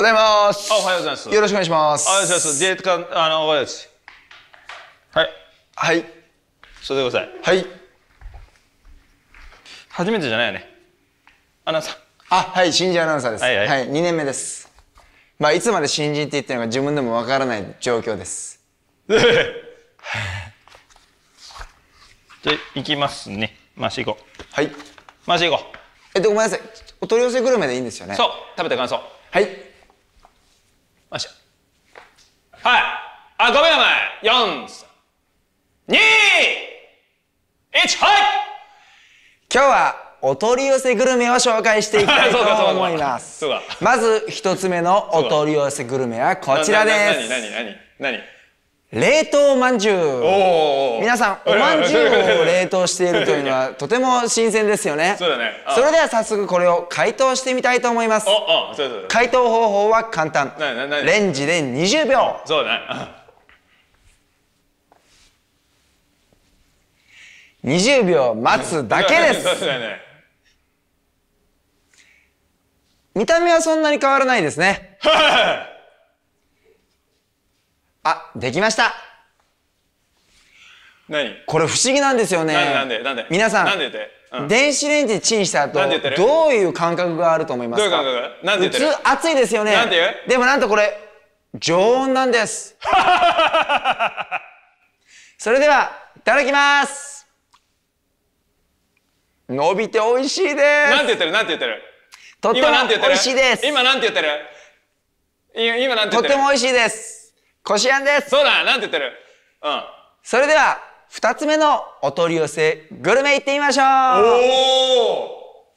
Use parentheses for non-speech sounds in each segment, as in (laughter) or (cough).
ございます。おはようございます。よろしくお願いします。おはようございます。デあの、おはようす。はい。はい。それでござい。はい。初めてじゃないよね。アナウンサー。あ、はい、新人アナウンサーです。はい、はい、はい、2年目です。まあ、いつまで新人って言ってるのか自分でもわからない状況です。(laughs) じゃあ、いきますね。回し行こう。はい。回し行こう。えっと、ごめんなさい。お取り寄せグルメでいいんですよね。そう。食べた感想。はい。マジはいあごめんお前432はい今日はお取り寄せグルメを紹介していきたいと (laughs) 思いますまず一つ目のお取り寄せグルメはこちらです何何何何冷凍まんじゅう皆さんおまんじゅうを冷凍しているというのはとても新鮮ですよねそうだねそれでは早速これを解凍してみたいと思います解凍方法は簡単レンジで20秒そうだね20秒待つだけです (laughs) 見た目はそんなに変わらないですね (laughs) あ、できました何これ不思議なんですよね。なんでなんで皆さん、なんでで、うん、電子レンジチンした後、どういう感覚があると思いますかどういう感覚なんで普通熱いですよね。なんででもなんとこれ、常温なんです。(laughs) それでは、いただきます伸びて美味しいですなんて言ってるなんて言ってるとっても美味しいです今なんて言ってる今なんて言ってるとっても美味しいですこしあんですそうだなんて言ってるうんそれでは二つ目のお取り寄せグルメいってみましょうお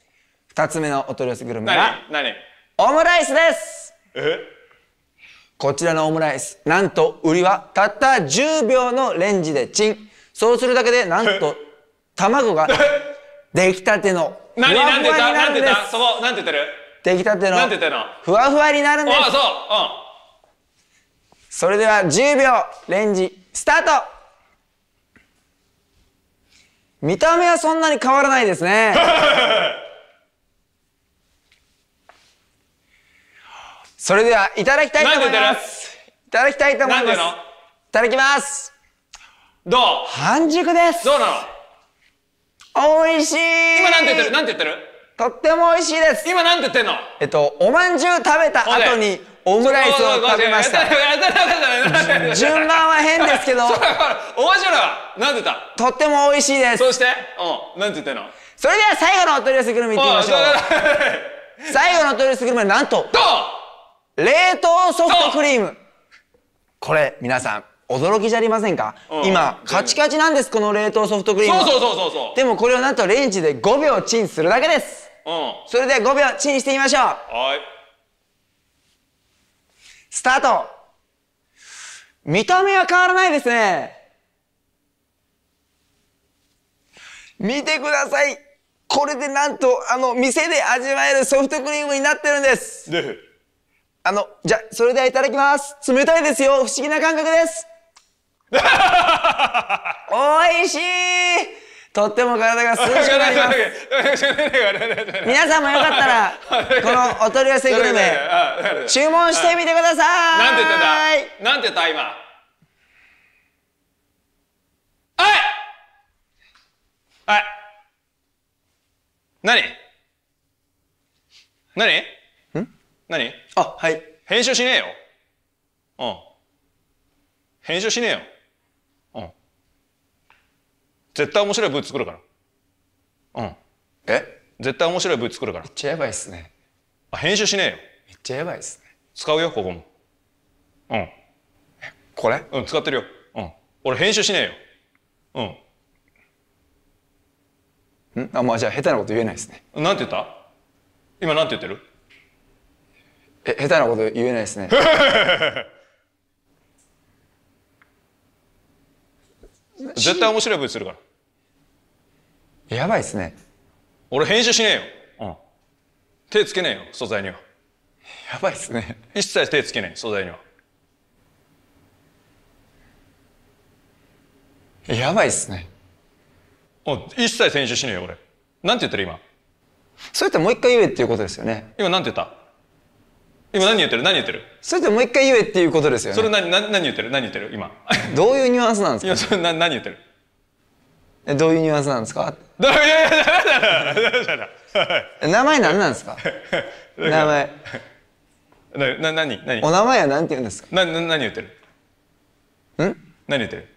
二つ目のお取り寄せグルメは何オムライスですえこちらのオムライスなんと売りはたった10秒のレンジでチンそうするだけでなんと卵が出来たてのふわふわになるんです何て言っそこ何て言ってる出来たてのふわふわになるんですあそううんそれでは10秒レンジスタート見た目はそんなに変わらないですね (laughs) それではいただきたいと思いますいただきたいと思いますいただきますどう半熟ですどうなの美味しい今なんて言ってるなんて言ってるとっても美味しいです今なんて言ってんのえっとお饅頭食べた後にオムライスを食べました (laughs) 順番は変ですけど面白いわなんて言ったとっても美味しいですそしてうんなんて言ったのそれでは最後のお取り寄せグルメいってみましょう (laughs) 最後のお取り寄せグルメなんと冷凍ソフトクリームこれ皆さん驚きじゃありませんか、うん、今カチカチなんですこの冷凍ソフトクリームそうそうそうそうでもこれをなんとレンジで5秒チンするだけです、うん、それで5秒チンしてみましょうはいスタート見た目は変わらないですね。見てくださいこれでなんと、あの、店で味わえるソフトクリームになってるんです。であの、じゃ、それではいただきます。冷たいですよ。不思議な感覚です。(laughs) 美味しいとっても体が涼しくなります皆さんもよかったら (laughs) このお取り寄せグルメ注文してみてくださいなんて言ってたなんて言った今はいはい何何ん何あはい編集しねえようん編集しねえよ絶対面白い V 作るから。うん。え絶対面白い V 作るから。めっちゃやばいっすね。あ、編集しねえよ。めっちゃやばいっすね。使うよ、ここも。うん。これうん、使ってるよ。うん。俺編集しねえよ。うん。んあ、まあじゃあ下手なこと言えないっすね。なんて言った今なんて言ってるえ、下手なこと言えないっすね。(laughs) 絶対面白い V するから。やばいっすね俺編集しねえよ、うん、手つけねえよ素材にはやばいっすね一切手つけねえ素材にはやばいっすねお一切編集しねえよ俺なんて言ったら今それってもう一回言えっていうことですよね今なんて言った今何言ってる何言ってるそれってもう一回言えっていうことですよねそれ何何何言ってる何言ってる今どういうニュアンスなんですか今それ何言ってるどういうニュアンスなんですかダメだな名前何なんですか名前なななにお名前は何て言うんですかなな何言ってるん何言ってる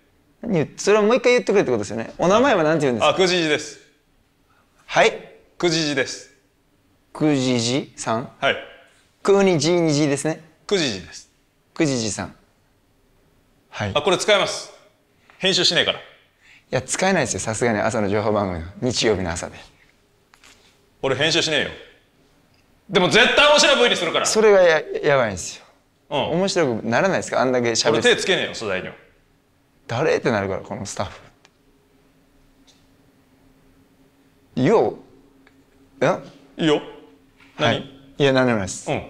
何言それはもう一回言ってくれってことですよねお名前は何て言うんですかあくじじですはいくじじですくじじさんはいくにじにじですねくじじですくじじさんはいあこれ使えます編集しないからいや使えないですよさすがに朝の情報番組の日曜日の朝で俺編集しねえよでも絶対面白い V にするからそれがややばいんですよ、うん、面白くならないですかあんだけ喋って俺手つけねえよ素材には誰ってなるからこのスタッフってようえいいよ何、はい、いや何でもないですうん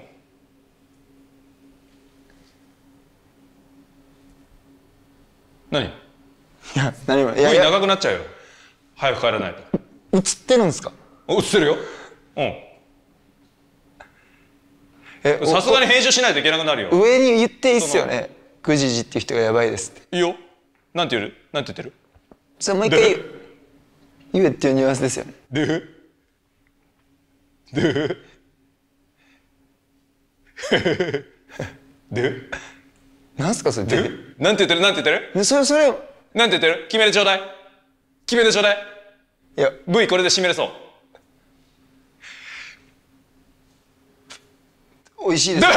何いや、何も。いやい長くなっちゃうよ。早く帰らないと。映ってるんですか映ってるよ。うん。え、さすがに編集しないといけなくなるよ。上に言っていいっすよね。グジジっていう人がやばいですって。いいよ。なんて言うなんて言ってるゃあもう一回言うっていうニュアンスですよね。でふでふでなんすかそれでなんて言ってるなんて言ってるそれそれなんて言ってる決めてちょうだい決めてちょうだいいや、V これで締めれそう。美味しいです。(laughs)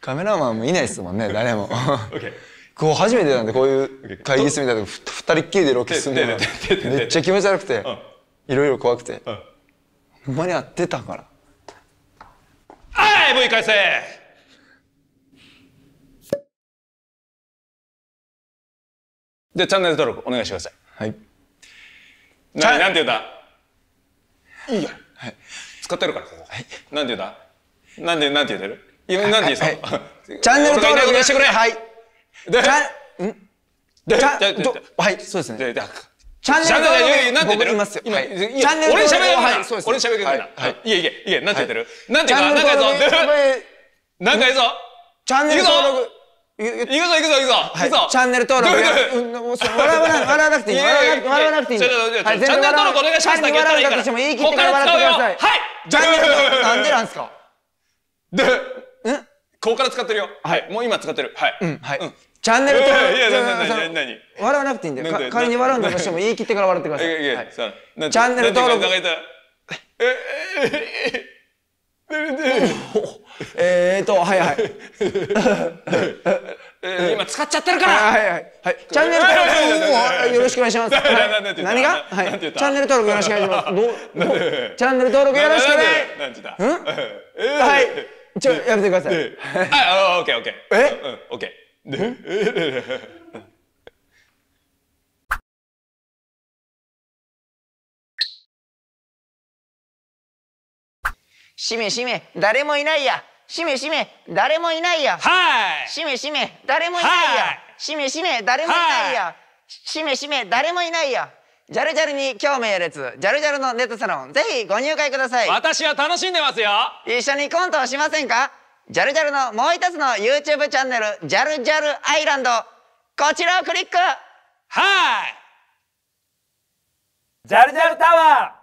カメラマンもいないですもんね、誰も。こう初めてなんでこういう会議室みたいな二人っきりでロケすんのめっちゃ気持ち悪くて、いろいろ怖くて。ほんまに合ってたから。はい !V 返せで、チャンネル登録お願いしてください。はい。な、なんて言うんだいいや。はい。使ってるから、ここ。はい。なんて言うんだなんで、なんて言ってる今、なんて言うのチャンネル登録お願いしてくれはい。で、チャン、んで、じゃ、はい、そうですね。で、で、チャンネル登録なて言っますよ。今、チャンネル登録俺喋るはい、そうです。俺喋るから。はい。いえいえ、いえ、なんて言ってるなんて言うか、なんかやぞ。なんかやぞ。チャンネル登録。行くぞ行くぞ行くぞ、はい、行くぞ (laughs) チャンネル登録笑わない笑わなくていい笑わなくていいはいチャンネル登録お願いしますだけったらいいからから使うよはいチャンネルなんでなんですかでんここから使ってるよはいもう今使ってるはいうんはいチャンネル登録いや何笑わなくていいんだよ仮に笑うんだとしても言い切ってから笑ってくださいチャンネル登録え (laughs) えええ (laughs) えっと、はいはい。(laughs) 今使っちゃってるからはいはいはい。チャンネル登録よろしくお願いします。何がはい。チャンネル登録よろしくお願いします。どうチャンネル登録よろしくねなんてんはい。ちょ、やめてください。はい、オッケーオッケー。えオッケー。しめしめ誰もいないやしめしめ誰もいないやはいしめしめ誰もいないやしめしめ誰もいないやしめしめ誰もいないやジャルジャルに今日名列ジャルジャルのネットサロンぜひご入会ください私は楽しんでますよ一緒にコントをしませんかジャルジャルのもう一つの YouTube チャンネルジャルジャルアイランドこちらをクリックはいジャルジャルタワー